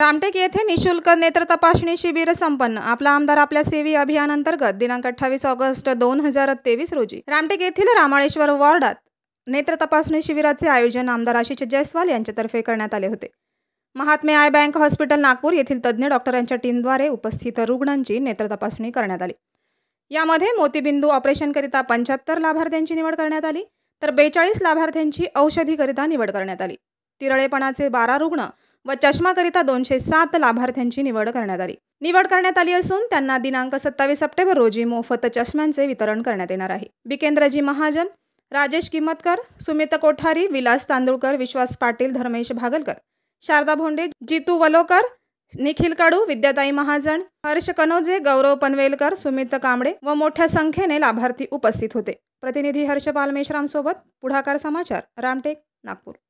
रामटेक येथे निशुल्क नेत्र तपासणी शिबिर संपन्न आपला आमदार आपल्या सेवी अभियानांतर्गत दिनांक अठ्ठावीस ऑगस्ट दोन हजार तेवीस रोजी रामटेक येथील रामाळेश्वर वॉर्डात नेत्र तपासणी शिबिराचे आयोजन आमदार आशिष जयस्वाल यांच्यातर्फे करण्यात आले होते Mahatme eye bank hospital Nagpur येथील तज्ज्ञ डॉक्टरांच्या टीमद्वारे उपस्थित रुग्णांची नेत्र तपासणी करण्यात आली यामध्ये मोतीबिंदू ऑपरेशनकरिता पंच्याहत्तर लाभार्थ्यांची निवड करण्यात आली तर बेचाळीस लाभार्थ्यांची औषधीकरिता निवड करण्यात आली तिरळेपणाचे बारा रुग्ण व चष्माकरिता दोनशे सात लाभार्थ्यांची निवड करण्यात आली निवड करण्यात आली असून त्यांना दिनांक सत्तावीस सप्टेंबर रोजी मोफत चष्म्यांचे वितरण करण्यात येणार आहे बिकेंद्रजी महाजन राजेश किंमतकर सुमित कोठारी विलास तांदूळकर विश्वास पाटील धर्मेश भागलकर शारदा भोंडे जितू वलोकर निखिल काडू विद्याताई महाजन हर्ष कनोजे गौरव पनवेलकर सुमित कांबळे व मोठ्या संख्येने लाभार्थी उपस्थित होते प्रतिनिधी हर्ष पालमेश्रामसोबत पुढाकार समाचार रामटेक नागपूर